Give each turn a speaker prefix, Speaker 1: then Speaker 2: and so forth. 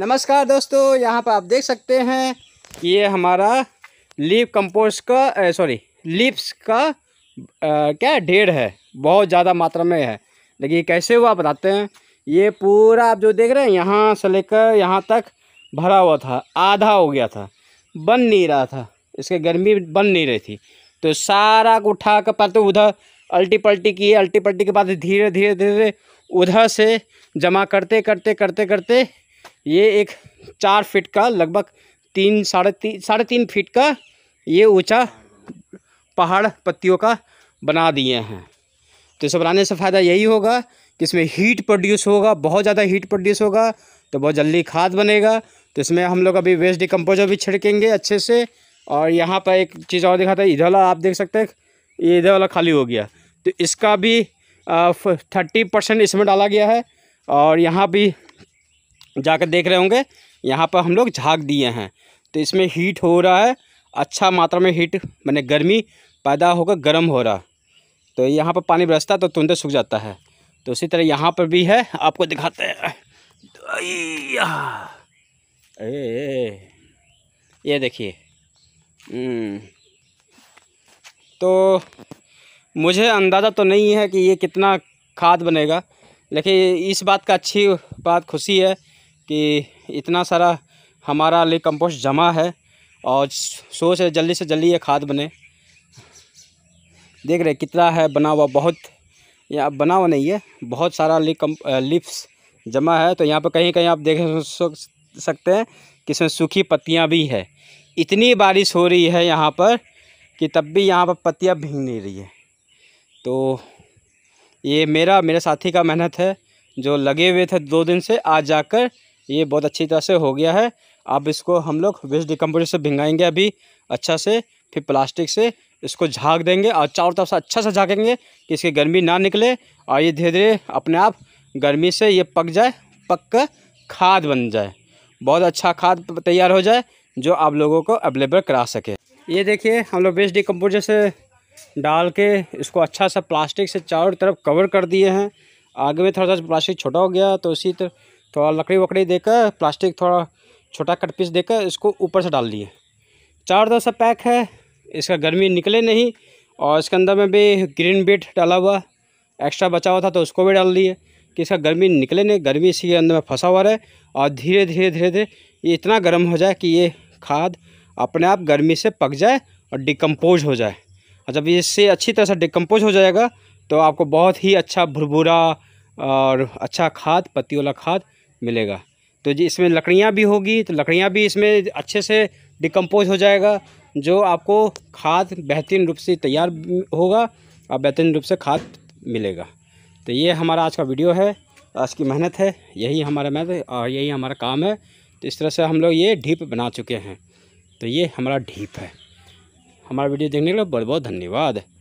Speaker 1: नमस्कार दोस्तों यहाँ पर आप देख सकते हैं कि ये हमारा लीप कंपोस्ट का सॉरी लिप्स का आ, क्या ढेर है बहुत ज़्यादा मात्रा में है लेकिन कैसे हुआ बताते हैं ये पूरा आप जो देख रहे हैं यहाँ से लेकर यहाँ तक भरा हुआ था आधा हो गया था बन नहीं रहा था इसके गर्मी बन नहीं रही थी तो सारा को उठा कर पाते तो उधर अल्टी पल्टी किए अल्टी पल्टी के बाद धीरे धीरे धीरे उधर से जमा करते करते करते करते ये एक चार फीट का लगभग तीन साढ़े तीन साढ़े तीन फीट का ये ऊंचा पहाड़ पत्तियों का बना दिए हैं तो इसे बनाने से फ़ायदा यही होगा कि इसमें हीट प्रोड्यूस होगा बहुत ज़्यादा हीट प्रोड्यूस होगा तो बहुत जल्दी खाद बनेगा तो इसमें हम लोग अभी वेस्ट डिकम्पोजर भी छिड़केंगे अच्छे से और यहाँ पर एक चीज़ और दिखाता है इधर वाला आप देख सकते हैं ये इधर वाला खाली हो गया तो इसका भी थर्टी परसेंट इसमें डाला गया है और यहाँ भी जाकर देख रहे होंगे यहाँ पर हम लोग झाग दिए हैं तो इसमें हीट हो रहा है अच्छा मात्रा में हीट मैंने गर्मी पैदा होकर गर्म हो रहा तो यहाँ पर पानी बरसता तो तुरंत सूख जाता है तो उसी तरह यहाँ पर भी है आपको दिखाते हैं ए ये देखिए हम्म। तो मुझे अंदाज़ा तो नहीं है कि ये कितना खाद बनेगा लेकिन इस बात का अच्छी बात खुशी है कि इतना सारा हमारा ले कंपोस्ट जमा है और सो से जल्दी से जल्दी ये खाद बने देख रहे कितना है बना हुआ बहुत या बना हुआ नहीं है बहुत सारा ली कम लिप्स जमा है तो यहाँ पर कहीं कहीं आप देख सकते हैं कि इसमें सूखी पत्तियाँ भी है इतनी बारिश हो रही है यहाँ पर कि तब भी यहाँ पर पत्तियाँ भीग नहीं रही है तो ये मेरा मेरे साथी का मेहनत है जो लगे हुए थे दो दिन से आज जाकर ये बहुत अच्छी तरह से हो गया है अब इसको हम लोग वेस्ट डिकम्पोजर से भिंगाएंगे अभी अच्छा से फिर प्लास्टिक से इसको झाँक देंगे और चारों तरफ से अच्छा से झाँकेंगे कि इसकी गर्मी ना निकले और ये धीरे धीरे अपने आप गर्मी से ये पक जाए पक कर खाद बन जाए बहुत अच्छा खाद तैयार हो जाए जो आप लोगों को अवेलेबल करा सके ये देखिए हम लोग वेस्ट डिकम्पोजर से डाल के इसको अच्छा सा प्लास्टिक से चारों तरफ कवर कर दिए हैं आगे में थोड़ा सा प्लास्टिक छोटा हो गया तो उसी तरह थोड़ा लकड़ी वकड़ी देकर प्लास्टिक थोड़ा छोटा कट पीस देकर इसको ऊपर से डाल दिए चार दस सा पैक है इसका गर्मी निकले नहीं और इसके अंदर में भी ग्रीन बीट डाला हुआ एक्स्ट्रा बचा हुआ था तो उसको भी डाल दिए कि इसका गर्मी निकले नहीं गर्मी इसके अंदर में फंसा हुआ रहे और धीरे धीरे धीरे धीरे ये इतना गर्म हो जाए कि ये खाद अपने आप गर्मी से पक जाए और डिकम्पोज हो जाए और जब इससे अच्छी तरह से डिकम्पोज हो जाएगा तो आपको बहुत ही अच्छा भुरभुरा और अच्छा खाद पत्ती वाला खाद मिलेगा तो जी इसमें लकड़ियाँ भी होगी तो लकड़ियाँ भी इसमें अच्छे से डिकम्पोज हो जाएगा जो आपको खाद बेहतरीन रूप से तैयार होगा और बेहतरीन रूप से खाद मिलेगा तो ये हमारा आज का वीडियो है आज की मेहनत है यही हमारा मेहनत और यही हमारा काम है तो इस तरह से हम लोग ये ढीप बना चुके हैं तो ये हमारा ढीप है हमारा वीडियो देखने के लिए बहुत बहुत धन्यवाद